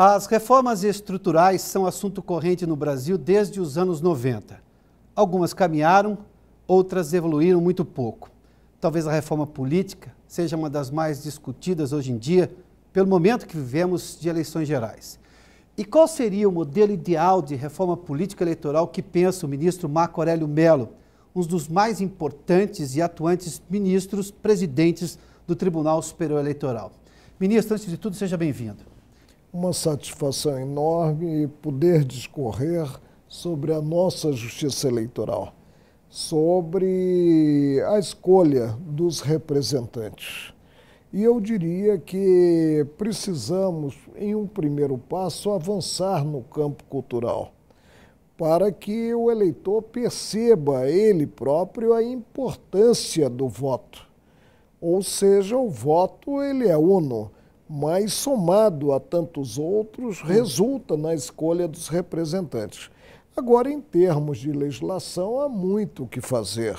As reformas estruturais são assunto corrente no Brasil desde os anos 90. Algumas caminharam, outras evoluíram muito pouco. Talvez a reforma política seja uma das mais discutidas hoje em dia, pelo momento que vivemos de eleições gerais. E qual seria o modelo ideal de reforma política eleitoral que pensa o ministro Marco Aurélio Mello, um dos mais importantes e atuantes ministros presidentes do Tribunal Superior Eleitoral? Ministro, antes de tudo, seja bem-vindo uma satisfação enorme poder discorrer sobre a nossa justiça eleitoral, sobre a escolha dos representantes. E eu diria que precisamos, em um primeiro passo, avançar no campo cultural, para que o eleitor perceba ele próprio a importância do voto. Ou seja, o voto ele é uno mas somado a tantos outros, hum. resulta na escolha dos representantes. Agora, em termos de legislação, há muito o que fazer.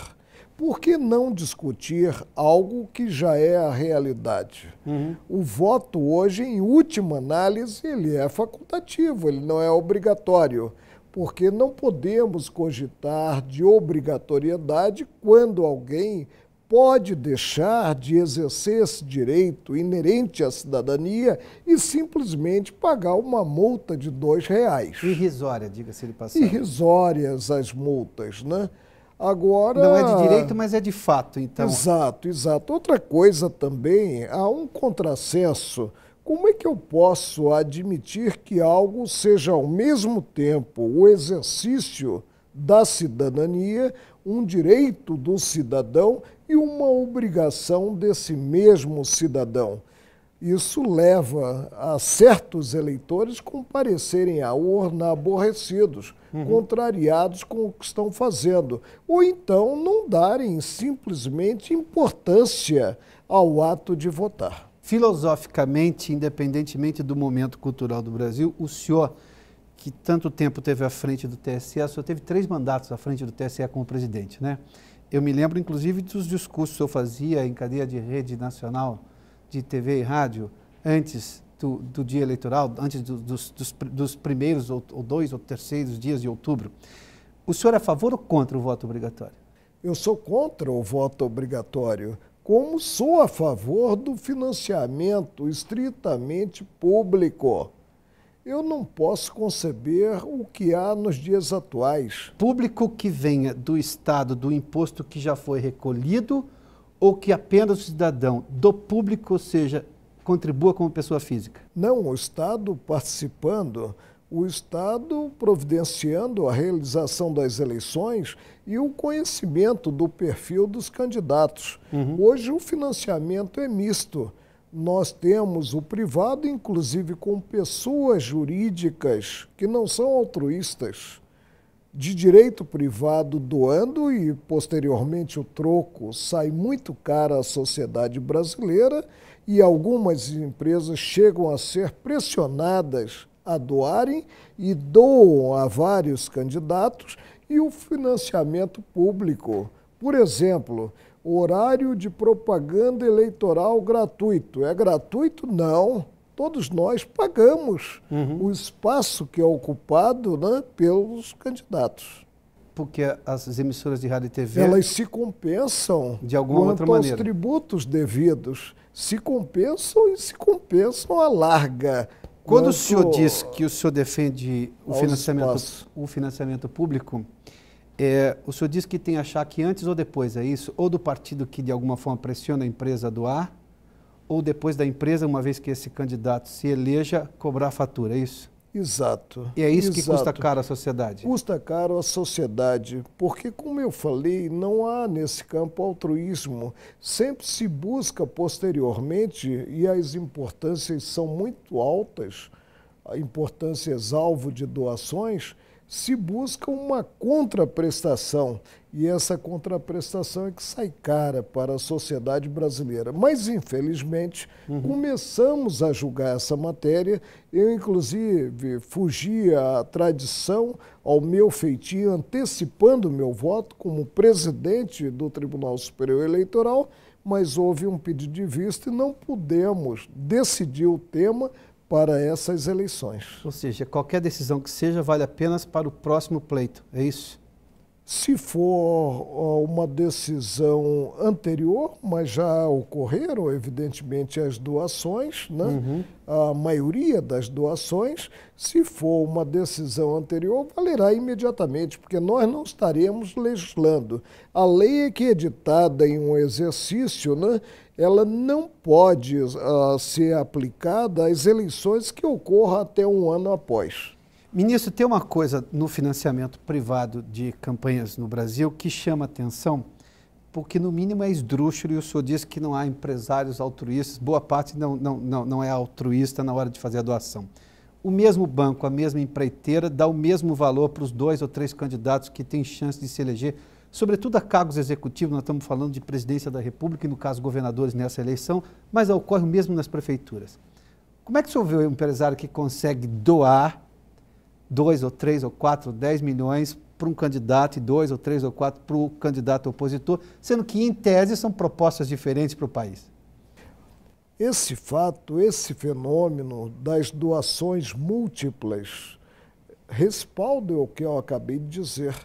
Por que não discutir algo que já é a realidade? Uhum. O voto hoje, em última análise, ele é facultativo, ele não é obrigatório, porque não podemos cogitar de obrigatoriedade quando alguém pode deixar de exercer esse direito inerente à cidadania e simplesmente pagar uma multa de dois reais. Irrisória, diga-se de passagem. Irrisórias as multas, né? Agora... Não é de direito, mas é de fato, então. Exato, exato. Outra coisa também, há um contrassenso. Como é que eu posso admitir que algo seja ao mesmo tempo o exercício da cidadania, um direito do cidadão e uma obrigação desse mesmo cidadão. Isso leva a certos eleitores comparecerem à urna aborrecidos, uhum. contrariados com o que estão fazendo, ou então não darem simplesmente importância ao ato de votar. Filosoficamente, independentemente do momento cultural do Brasil, o senhor, que tanto tempo teve à frente do TSE, o senhor teve três mandatos à frente do TSE como presidente, né? Eu me lembro, inclusive, dos discursos que eu fazia em cadeia de rede nacional de TV e rádio antes do, do dia eleitoral, antes do, dos, dos, dos, primeiros ou, ou dois ou terceiros dias de outubro. O senhor é a favor ou contra o voto obrigatório? Eu sou contra o voto obrigatório, como sou a favor do financiamento estritamente público eu não posso conceber o que há nos dias atuais. Público que venha do Estado do imposto que já foi recolhido ou que apenas o cidadão do público, ou seja, contribua como pessoa física? Não, o Estado participando, o Estado providenciando a realização das eleições e o conhecimento do perfil dos candidatos. Uhum. Hoje o financiamento é misto nós temos o privado, inclusive com pessoas jurídicas que não são altruístas, de direito privado doando e posteriormente o troco sai muito caro à sociedade brasileira e algumas empresas chegam a ser pressionadas a doarem e doam a vários candidatos e o financiamento público. Por exemplo, horário de propaganda eleitoral gratuito. É gratuito? Não. Todos nós pagamos uhum. o espaço que é ocupado né, pelos candidatos. Porque as emissoras de rádio e TV. Elas se compensam de alguma quanto outra maneira. Os tributos devidos. Se compensam e se compensam à larga. Quando o senhor diz que o senhor defende o financiamento, o financiamento público, é, o senhor disse que tem a achar que antes ou depois é isso, ou do partido que de alguma forma pressiona a empresa a doar, ou depois da empresa, uma vez que esse candidato se eleja, cobrar a fatura, é isso? Exato. E é isso exato. que custa caro à sociedade? Custa caro à sociedade, porque, como eu falei, não há nesse campo altruísmo. Sempre se busca posteriormente, e as importâncias são muito altas, importâncias alvo de doações, se busca uma contraprestação e essa contraprestação é que sai cara para a sociedade brasileira. Mas, infelizmente, uhum. começamos a julgar essa matéria. Eu, inclusive, fugi à tradição, ao meu feitio, antecipando o meu voto como presidente do Tribunal Superior Eleitoral, mas houve um pedido de vista e não pudemos decidir o tema para essas eleições. Ou seja, qualquer decisão que seja vale apenas para o próximo pleito, é isso? Se for uma decisão anterior, mas já ocorreram, evidentemente, as doações, né? Uhum. a maioria das doações, se for uma decisão anterior, valerá imediatamente, porque nós não estaremos legislando. A lei é que é editada em um exercício, né? ela não pode uh, ser aplicada às eleições que ocorram até um ano após. Ministro, tem uma coisa no financiamento privado de campanhas no Brasil que chama atenção, porque no mínimo é esdrúxulo e o senhor diz que não há empresários altruístas, boa parte não, não, não, não é altruísta na hora de fazer a doação. O mesmo banco, a mesma empreiteira, dá o mesmo valor para os dois ou três candidatos que têm chance de se eleger sobretudo a cargos executivos, nós estamos falando de presidência da República e, no caso, governadores nessa eleição, mas ocorre mesmo nas prefeituras. Como é que o senhor vê um empresário que consegue doar dois ou três ou quatro, dez milhões para um candidato e dois ou três ou quatro para o candidato opositor, sendo que, em tese, são propostas diferentes para o país? Esse fato, esse fenômeno das doações múltiplas respalda o que eu acabei de dizer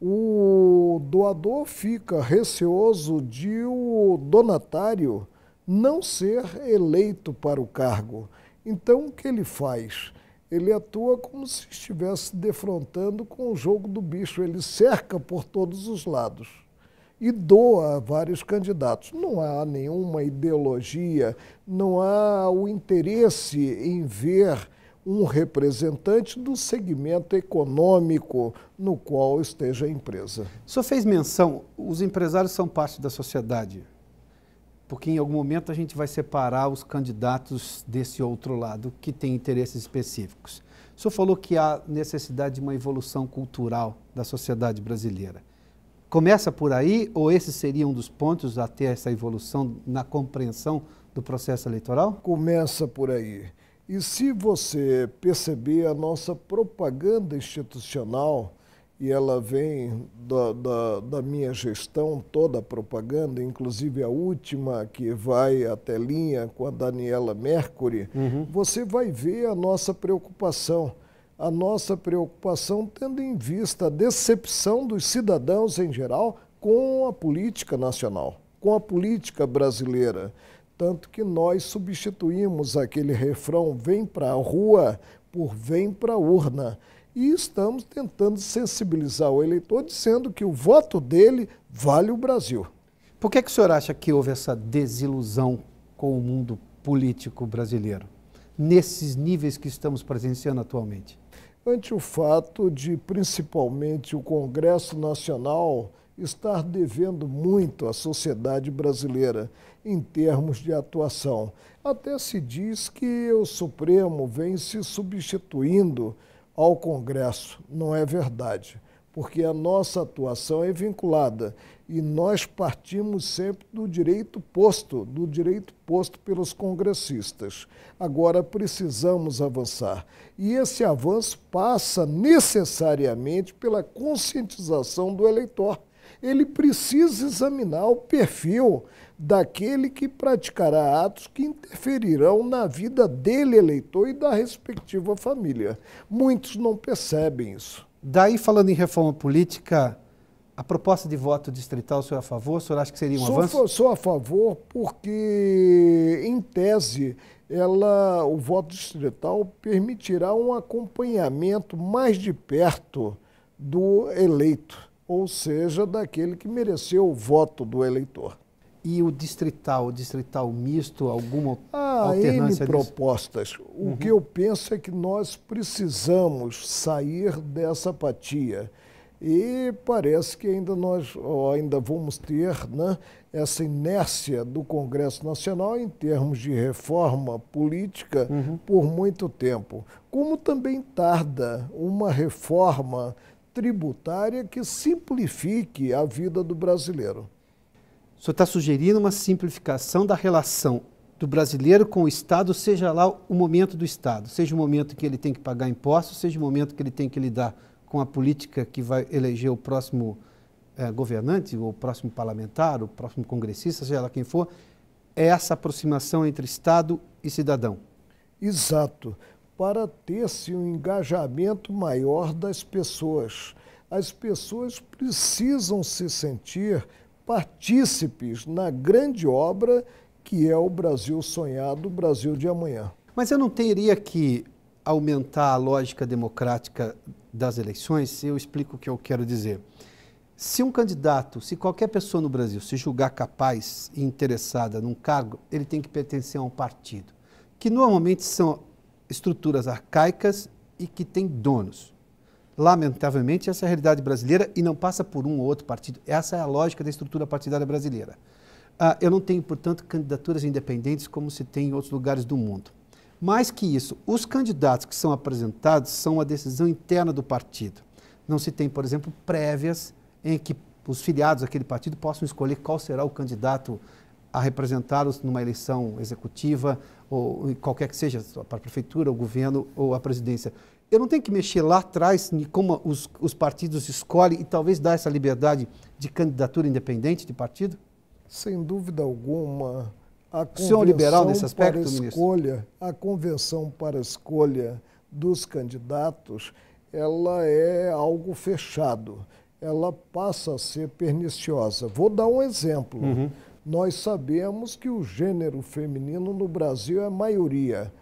o doador fica receoso de o donatário não ser eleito para o cargo. Então, o que ele faz? Ele atua como se estivesse defrontando com o jogo do bicho. Ele cerca por todos os lados e doa a vários candidatos. Não há nenhuma ideologia, não há o interesse em ver um representante do segmento econômico no qual esteja a empresa. O senhor fez menção, os empresários são parte da sociedade, porque em algum momento a gente vai separar os candidatos desse outro lado que tem interesses específicos. O senhor falou que há necessidade de uma evolução cultural da sociedade brasileira. Começa por aí ou esse seria um dos pontos a ter essa evolução na compreensão do processo eleitoral? Começa por aí. E se você perceber a nossa propaganda institucional, e ela vem da, da, da, minha gestão, toda a propaganda, inclusive a última que vai até linha com a Daniela Mercury, uhum. você vai ver a nossa preocupação. A nossa preocupação tendo em vista a decepção dos cidadãos em geral com a política nacional, com a política brasileira. Tanto que nós substituímos aquele refrão vem para a rua por vem para a urna. E estamos tentando sensibilizar o eleitor, dizendo que o voto dele vale o Brasil. Por que, que o senhor acha que houve essa desilusão com o mundo político brasileiro, nesses níveis que estamos presenciando atualmente? Ante o fato de, principalmente, o Congresso Nacional estar devendo muito à sociedade brasileira em termos de atuação. Até se diz que o Supremo vem se substituindo ao Congresso. Não é verdade, porque a nossa atuação é vinculada e nós partimos sempre do direito posto, do direito posto pelos congressistas. Agora precisamos avançar. E esse avanço passa necessariamente pela conscientização do eleitor ele precisa examinar o perfil daquele que praticará atos que interferirão na vida dele, eleitor, e da respectiva família. Muitos não percebem isso. Daí, falando em reforma política, a proposta de voto distrital, o senhor é a favor? O senhor acha que seria um sou avanço? sou a favor porque, em tese, ela, o voto distrital permitirá um acompanhamento mais de perto do eleito ou seja, daquele que mereceu o voto do eleitor. E o distrital, o distrital misto, alguma ah, alternância N propostas. Uhum. O que eu penso é que nós precisamos sair dessa apatia. E parece que ainda nós ainda vamos ter né, essa inércia do Congresso Nacional em termos de reforma política uhum. por muito tempo. Como também tarda uma reforma tributária que simplifique a vida do brasileiro. O senhor está sugerindo uma simplificação da relação do brasileiro com o Estado, seja lá o momento do Estado, seja o momento que ele tem que pagar impostos, seja o momento que ele tem que lidar com a política que vai eleger o próximo eh, governante, ou o próximo parlamentar, o próximo congressista, seja lá quem for, é essa aproximação entre Estado e cidadão. Exato para ter-se assim, um engajamento maior das pessoas. As pessoas precisam se sentir partícipes na grande obra que é o Brasil sonhado, o Brasil de amanhã. Mas eu não teria que aumentar a lógica democrática das eleições? Eu explico o que eu quero dizer. Se um candidato, se qualquer pessoa no Brasil se julgar capaz e interessada num cargo, ele tem que pertencer a um partido, que normalmente são estruturas arcaicas e que têm donos. Lamentavelmente, essa é a realidade brasileira e não passa por um ou outro partido. Essa é a lógica da estrutura partidária brasileira. Ah, eu não tenho, portanto, candidaturas independentes como se tem em outros lugares do mundo. Mais que isso, os candidatos que são apresentados são uma decisão interna do partido. Não se tem, por exemplo, prévias em que os filiados daquele partido possam escolher qual será o candidato a representá-los numa eleição executiva, ou qualquer que seja, para a prefeitura, o governo ou a presidência. Eu não tenho que mexer lá atrás em como os, os partidos escolhem e talvez dar essa liberdade de candidatura independente de partido? Sem dúvida alguma. A é convenção o liberal nesse aspecto, para escolha, ministro? A convenção para escolha dos candidatos, ela é algo fechado. Ela passa a ser perniciosa. Vou dar um exemplo. Uhum. Nós sabemos que o gênero feminino no Brasil é maioria.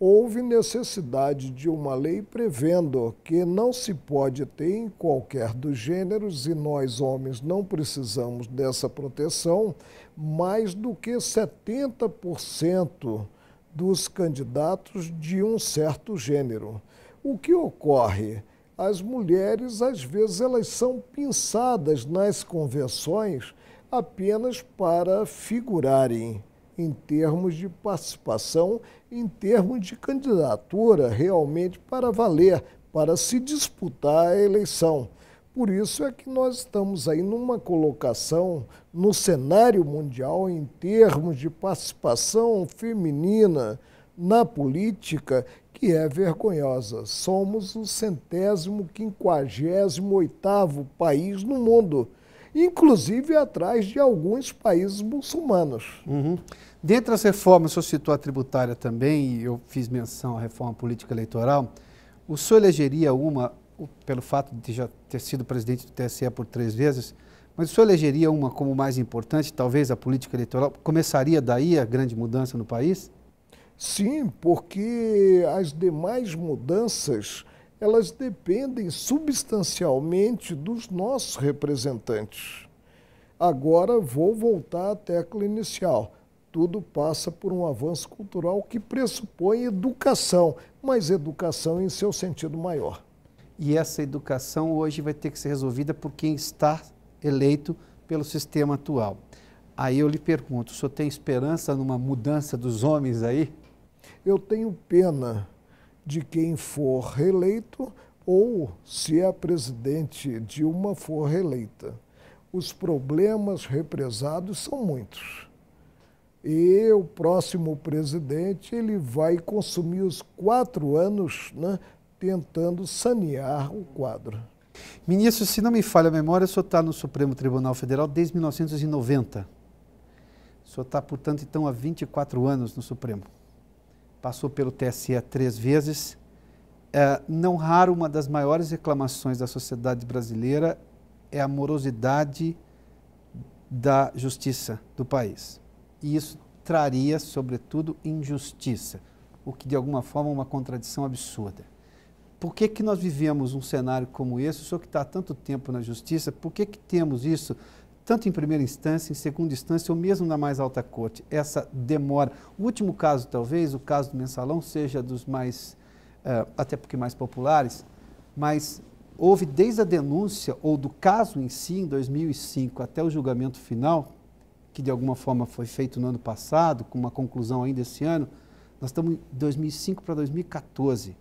Houve necessidade de uma lei prevendo que não se pode ter em qualquer dos gêneros, e nós homens não precisamos dessa proteção, mais do que 70% dos candidatos de um certo gênero. O que ocorre? As mulheres, às vezes, elas são pinçadas nas convenções apenas para figurarem em termos de participação, em termos de candidatura realmente para valer, para se disputar a eleição. Por isso é que nós estamos aí numa colocação no cenário mundial em termos de participação feminina na política que é vergonhosa. Somos o centésimo quinquagésimo oitavo país no mundo inclusive atrás de alguns países muçulmanos. Uhum. Dentre as reformas, o senhor citou a tributária também, e eu fiz menção à reforma política eleitoral. O senhor elegeria uma, pelo fato de já ter sido presidente do TSE por três vezes, mas o senhor elegeria uma como mais importante, talvez a política eleitoral? Começaria daí a grande mudança no país? Sim, porque as demais mudanças elas dependem substancialmente dos nossos representantes. Agora vou voltar à tecla inicial. Tudo passa por um avanço cultural que pressupõe educação, mas educação em seu sentido maior. E essa educação hoje vai ter que ser resolvida por quem está eleito pelo sistema atual. Aí eu lhe pergunto, o senhor tem esperança numa mudança dos homens aí? Eu tenho pena de quem for reeleito ou se a é presidente Dilma for reeleita. Os problemas represados são muitos. E o próximo presidente ele vai consumir os quatro anos né, tentando sanear o quadro. Ministro, se não me falha a memória, o senhor está no Supremo Tribunal Federal desde 1990. O senhor está, portanto, então, há 24 anos no Supremo passou pelo TSE três vezes. É, não raro, uma das maiores reclamações da sociedade brasileira é a morosidade da justiça do país. E isso traria, sobretudo, injustiça, o que de alguma forma é uma contradição absurda. Por que, que nós vivemos um cenário como esse? O senhor que está há tanto tempo na justiça, por que, que temos isso tanto em primeira instância, em segunda instância ou mesmo na mais alta corte. Essa demora. O último caso, talvez, o caso do mensalão, seja dos mais, uh, até porque mais populares, mas houve desde a denúncia ou do caso em si, em 2005, até o julgamento final, que de alguma forma foi feito no ano passado, com uma conclusão ainda esse ano, nós estamos em 2005 para 2014.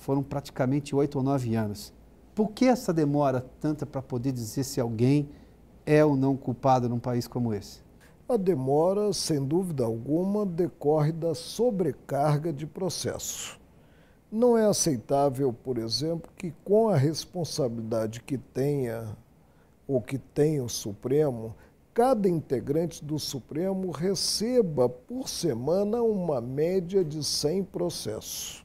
Foram praticamente oito ou nove anos. Por que essa demora tanta para poder dizer se alguém é ou não culpado num país como esse? A demora, sem dúvida alguma, decorre da sobrecarga de processo. Não é aceitável, por exemplo, que com a responsabilidade que tenha ou que tem o Supremo, cada integrante do Supremo receba por semana uma média de 100 processos.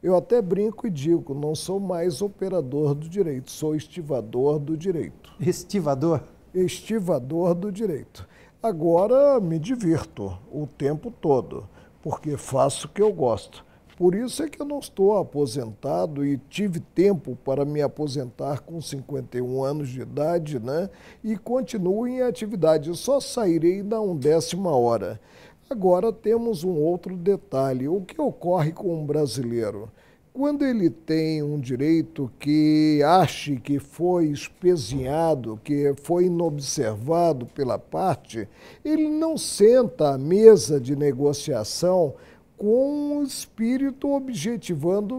Eu até brinco e digo, não sou mais operador do direito, sou estivador do direito. Estivador? estivador do direito. Agora me divirto o tempo todo, porque faço o que eu gosto. Por isso é que eu não estou aposentado e tive tempo para me aposentar com 51 anos de idade, né? E continuo em atividade, só sairei na um décima hora. Agora temos um outro detalhe: o que ocorre com o um brasileiro? quando ele tem um direito que ache que foi espezinhado, que foi inobservado pela parte, ele não senta à mesa de negociação com o espírito objetivando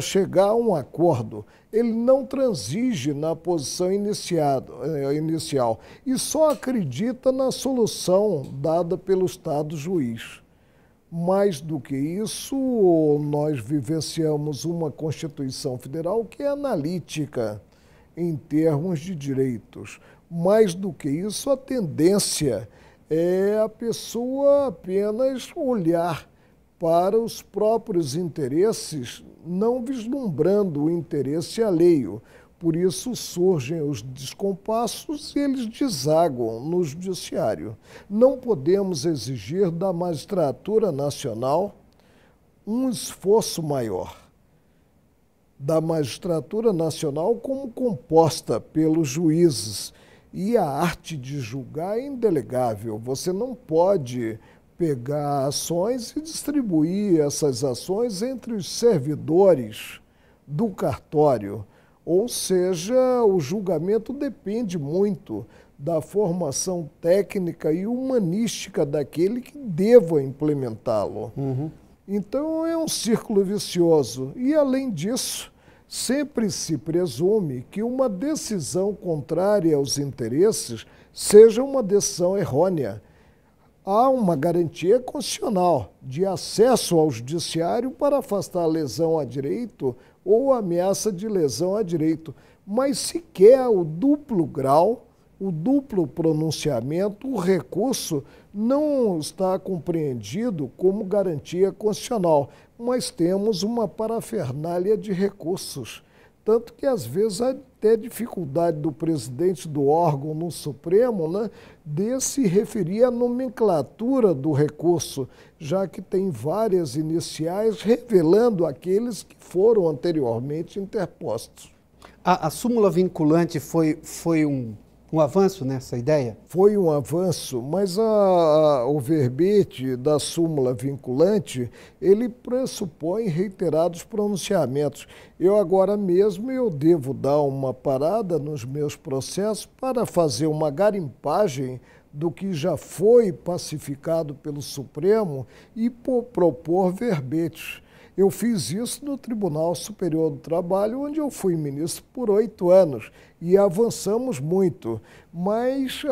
chegar a um acordo. Ele não transige na posição iniciado, eh, inicial e só acredita na solução dada pelo Estado juiz. Mais do que isso, nós vivenciamos uma Constituição Federal que é analítica em termos de direitos. Mais do que isso, a tendência é a pessoa apenas olhar para os próprios interesses, não vislumbrando o interesse alheio. Por isso surgem os descompassos e eles desaguam no judiciário. Não podemos exigir da magistratura nacional um esforço maior. Da magistratura nacional, como composta pelos juízes. E a arte de julgar é indelegável. Você não pode pegar ações e distribuir essas ações entre os servidores do cartório ou seja, o julgamento depende muito da formação técnica e humanística daquele que deva implementá-lo. Uhum. Então é um círculo vicioso. E além disso, sempre se presume que uma decisão contrária aos interesses seja uma decisão errônea. Há uma garantia constitucional de acesso ao judiciário para afastar lesão a direito ou ameaça de lesão a direito, mas sequer o duplo grau, o duplo pronunciamento, o recurso não está compreendido como garantia constitucional, mas temos uma parafernália de recursos tanto que, às vezes, até dificuldade do presidente do órgão no Supremo né, de se referir à nomenclatura do recurso, já que tem várias iniciais revelando aqueles que foram anteriormente interpostos. A, a súmula vinculante foi, foi um um avanço nessa ideia? Foi um avanço, mas a, a, o verbete da súmula vinculante, ele pressupõe reiterados pronunciamentos. Eu agora mesmo eu devo dar uma parada nos meus processos para fazer uma garimpagem do que já foi pacificado pelo Supremo e por, propor verbetes eu fiz isso no Tribunal Superior do Trabalho, onde eu fui ministro por oito anos e avançamos muito. Mas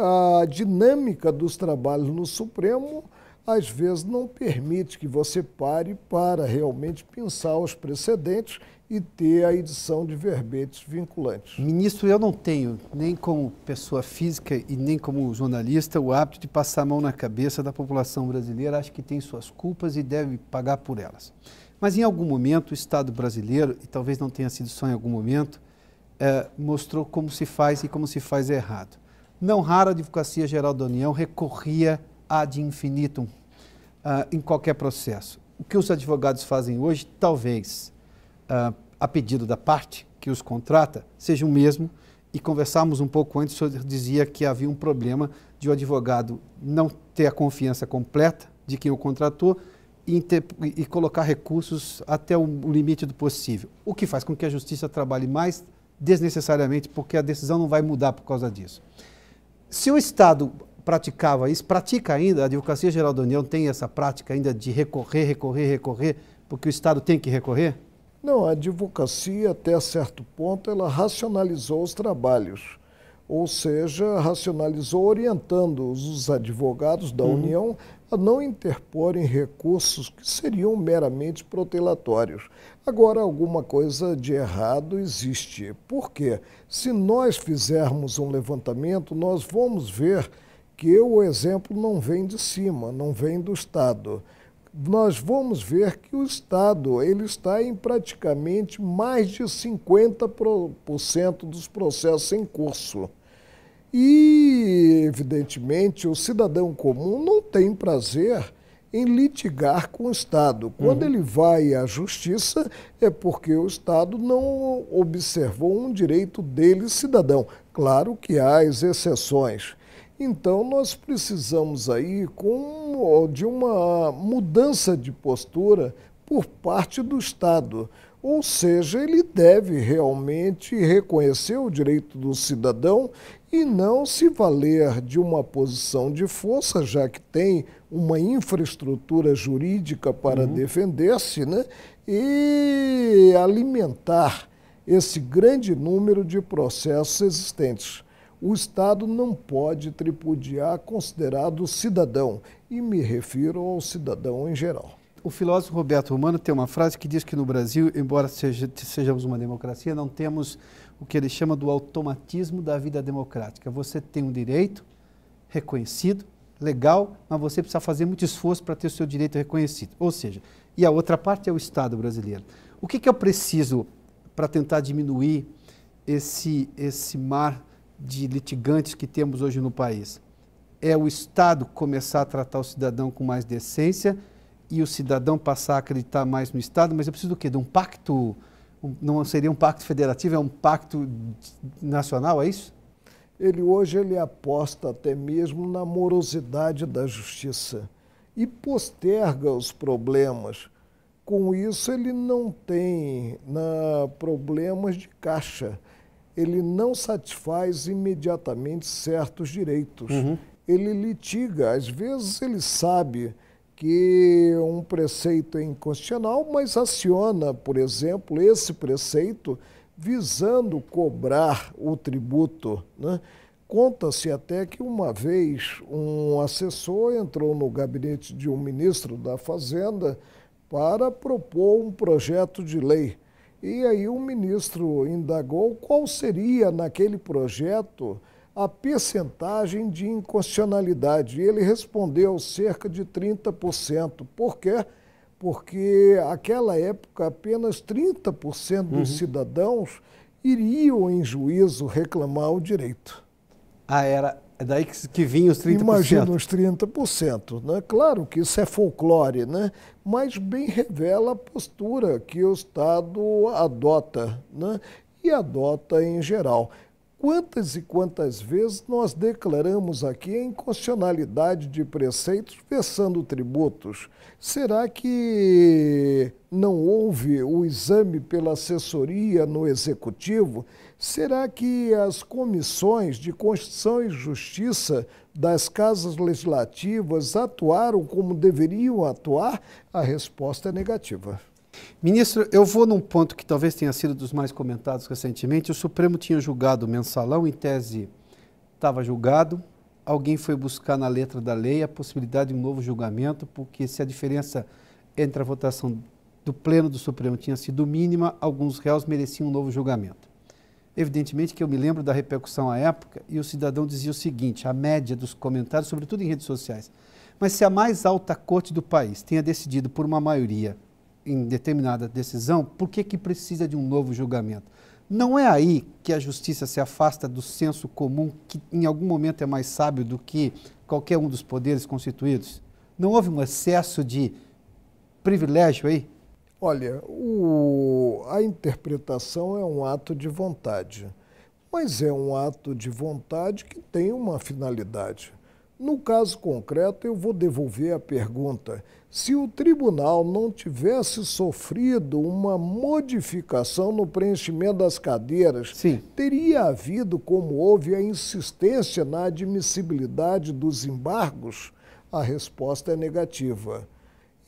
a dinâmica dos trabalhos no Supremo às vezes não permite que você pare para realmente pensar os precedentes e ter a edição de verbetes vinculantes. Ministro, eu não tenho, nem como pessoa física e nem como jornalista, o hábito de passar a mão na cabeça da população brasileira. Acho que tem suas culpas e deve pagar por elas. Mas em algum momento o Estado brasileiro, e talvez não tenha sido só em algum momento, é, mostrou como se faz e como se faz errado. Não raro a Advocacia Geral da União recorria ad infinitum ah, em qualquer processo. O que os advogados fazem hoje, talvez, ah, a pedido da parte que os contrata, seja o mesmo. E conversamos um pouco antes, o senhor dizia que havia um problema de o advogado não ter a confiança completa de quem o contratou e, e colocar recursos até o, o limite do possível. O que faz com que a justiça trabalhe mais desnecessariamente, porque a decisão não vai mudar por causa disso. Se o Estado praticava isso, pratica ainda, a Advocacia Geral da União tem essa prática ainda de recorrer, recorrer, recorrer, porque o Estado tem que recorrer? Não, a advocacia, até certo ponto, ela racionalizou os trabalhos, ou seja, racionalizou orientando os advogados da uhum. União a não interporem recursos que seriam meramente protelatórios. Agora, alguma coisa de errado existe. Por quê? Se nós fizermos um levantamento, nós vamos ver que o exemplo não vem de cima, não vem do Estado. Nós vamos ver que o Estado ele está em praticamente mais de 50% dos processos em curso. E, evidentemente, o cidadão comum não tem prazer em litigar com o Estado. Quando uhum. ele vai à justiça, é porque o Estado não observou um direito dele, cidadão. Claro que há as exceções. Então, nós precisamos aí com, de uma mudança de postura por parte do Estado. Ou seja, ele deve realmente reconhecer o direito do cidadão e não se valer de uma posição de força, já que tem uma infraestrutura jurídica para uhum. defender-se, né? e alimentar esse grande número de processos existentes. O Estado não pode tripudiar considerado cidadão, e me refiro ao cidadão em geral. O filósofo Roberto Romano tem uma frase que diz que no Brasil, embora seja, sejamos uma democracia, não temos o que ele chama do automatismo da vida democrática. Você tem um direito reconhecido, legal, mas você precisa fazer muito esforço para ter o seu direito reconhecido. Ou seja, e a outra parte é o Estado brasileiro. O que, que eu preciso para tentar diminuir esse, esse mar de litigantes que temos hoje no país? É o Estado começar a tratar o cidadão com mais decência e o cidadão passar a acreditar mais no Estado, mas eu preciso do quê? De um pacto, um, não seria um pacto federativo, é um pacto nacional, é isso? Ele hoje ele aposta até mesmo na morosidade da justiça e posterga os problemas. Com isso ele não tem na, problemas de caixa. Ele não satisfaz imediatamente certos direitos. Uhum. Ele litiga, às vezes ele sabe que um preceito é inconstitucional, mas aciona, por exemplo, esse preceito visando cobrar o tributo. Né? Conta-se até que uma vez um assessor entrou no gabinete de um ministro da Fazenda para propor um projeto de lei. E aí o ministro indagou qual seria naquele projeto a percentagem de inconstitucionalidade. Ele respondeu cerca de 30%. Por quê? Porque aquela época apenas 30% dos uhum. cidadãos iriam em juízo reclamar o direito. Ah, era é daí que, que vinha os 30%. Imagina os 30%. Né? Claro que isso é folclore, né? mas bem revela a postura que o Estado adota, né? e adota em geral. Quantas e quantas vezes nós declaramos aqui a inconstitucionalidade de preceitos versando tributos? Será que não houve o exame pela assessoria no executivo? Será que as comissões de Constituição e Justiça das casas legislativas atuaram como deveriam atuar? A resposta é negativa. Ministro, eu vou num ponto que talvez tenha sido dos mais comentados recentemente. O Supremo tinha julgado o mensalão, em tese estava julgado. Alguém foi buscar na letra da lei a possibilidade de um novo julgamento, porque se a diferença entre a votação do Pleno do Supremo tinha sido mínima, alguns réus mereciam um novo julgamento. Evidentemente que eu me lembro da repercussão à época e o cidadão dizia o seguinte: a média dos comentários, sobretudo em redes sociais. Mas se a mais alta corte do país tenha decidido por uma maioria em determinada decisão, por que, que precisa de um novo julgamento? Não é aí que a justiça se afasta do senso comum, que em algum momento é mais sábio do que qualquer um dos poderes constituídos? Não houve um excesso de privilégio aí? Olha, o, a interpretação é um ato de vontade, mas é um ato de vontade que tem uma finalidade. No caso concreto, eu vou devolver a pergunta: se o tribunal não tivesse sofrido uma modificação no preenchimento das cadeiras, Sim. teria havido, como houve, a insistência na admissibilidade dos embargos? A resposta é negativa.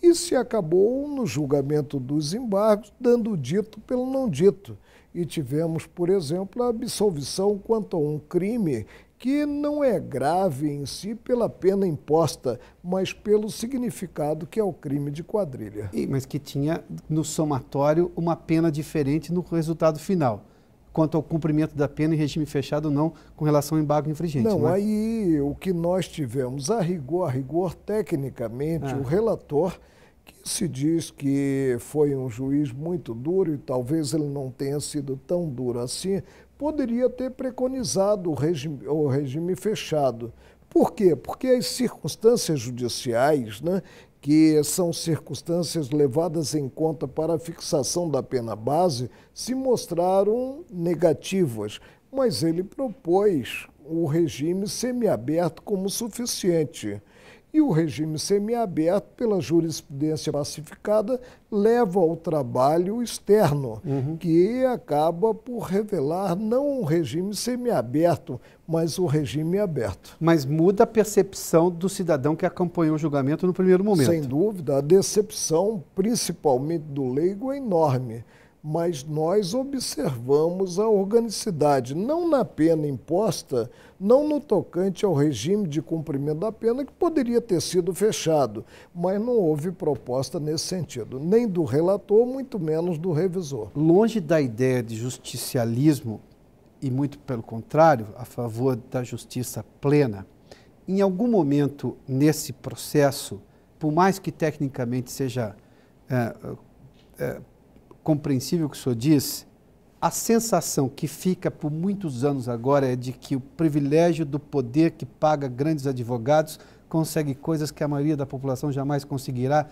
E se acabou no julgamento dos embargos, dando dito pelo não dito. E tivemos, por exemplo, a absolvição quanto a um crime que não é grave em si pela pena imposta, mas pelo significado que é o crime de quadrilha. E, mas que tinha no somatório uma pena diferente no resultado final. Quanto ao cumprimento da pena em regime fechado, não, com relação ao embargo infringente. Não, né? aí o que nós tivemos, a rigor, a rigor, tecnicamente, ah. o relator que se diz que foi um juiz muito duro e talvez ele não tenha sido tão duro assim, poderia ter preconizado o regime, o regime fechado. Por quê? Porque as circunstâncias judiciais, né, que são circunstâncias levadas em conta para a fixação da pena base, se mostraram negativas, mas ele propôs o regime semiaberto como suficiente. E o regime semiaberto, pela jurisprudência pacificada, leva ao trabalho externo, uhum. que acaba por revelar não um regime semiaberto, mas o um regime aberto. Mas muda a percepção do cidadão que acompanhou o julgamento no primeiro momento. Sem dúvida, a decepção, principalmente do leigo, é enorme mas nós observamos a organicidade, não na pena imposta, não no tocante ao regime de cumprimento da pena, que poderia ter sido fechado, mas não houve proposta nesse sentido, nem do relator, muito menos do revisor. Longe da ideia de justicialismo, e muito pelo contrário, a favor da justiça plena, em algum momento nesse processo, por mais que tecnicamente seja. É, é, compreensível o que o senhor diz, a sensação que fica por muitos anos agora é de que o privilégio do poder que paga grandes advogados consegue coisas que a maioria da população jamais conseguirá.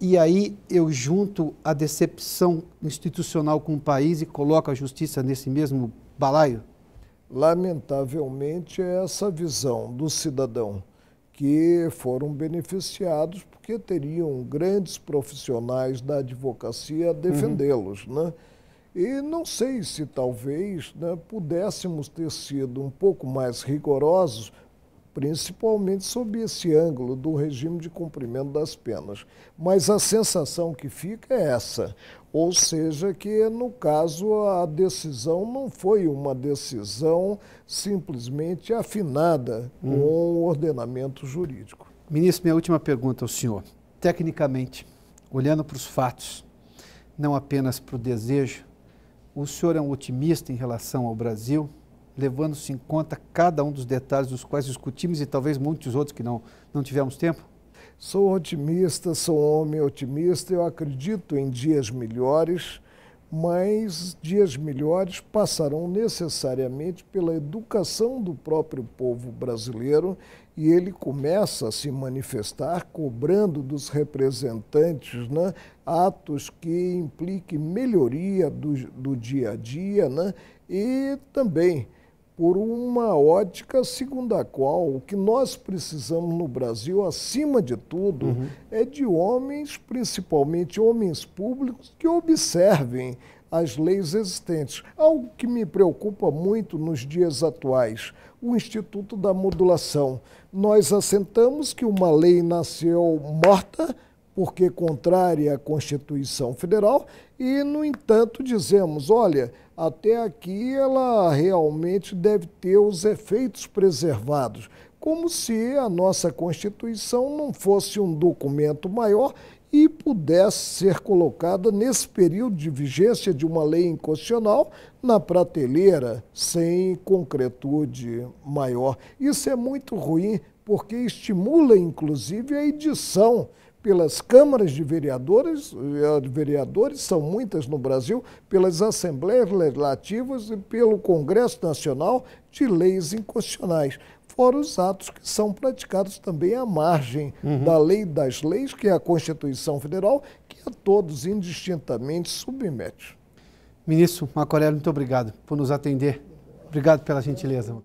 E aí eu junto a decepção institucional com o país e coloco a justiça nesse mesmo balaio? Lamentavelmente, é essa visão do cidadão que foram beneficiados porque teriam grandes profissionais da advocacia a uhum. defendê-los, uhum. né? E não sei se talvez né, pudéssemos ter sido um pouco mais rigorosos, principalmente sob esse ângulo do regime de cumprimento das penas. Mas a sensação que fica é essa: ou seja, que no caso a decisão não foi uma decisão simplesmente afinada hum. com hum. o ordenamento jurídico. Ministro, minha última pergunta ao senhor. Tecnicamente, olhando para os fatos, não apenas para o desejo, o senhor é um otimista em relação ao Brasil, levando-se em conta cada um dos detalhes dos quais discutimos e talvez muitos outros que não, não tivemos tempo? Sou otimista, sou homem otimista, eu acredito em dias melhores, mas dias melhores passarão necessariamente pela educação do próprio povo brasileiro e ele começa a se manifestar cobrando dos representantes né, atos que impliquem melhoria do, do dia a dia né, e também por uma ótica segundo a qual o que nós precisamos no Brasil, acima de tudo, uhum. é de homens, principalmente homens públicos, que observem as leis existentes. Algo que me preocupa muito nos dias atuais, o Instituto da Modulação. Nós assentamos que uma lei nasceu morta porque contrária à Constituição Federal, e, no entanto, dizemos: olha, até aqui ela realmente deve ter os efeitos preservados, como se a nossa Constituição não fosse um documento maior e pudesse ser colocada nesse período de vigência de uma lei inconstitucional na prateleira sem concretude maior. Isso é muito ruim porque estimula inclusive a edição pelas câmaras de vereadores, eh, de vereadores, são muitas no Brasil, pelas assembleias legislativas e pelo Congresso Nacional de leis inconstitucionais fora os atos que são praticados também à margem uhum. da lei das leis, que é a Constituição Federal, que a todos indistintamente submete. Ministro Macorelli, muito obrigado por nos atender. Obrigado pela gentileza.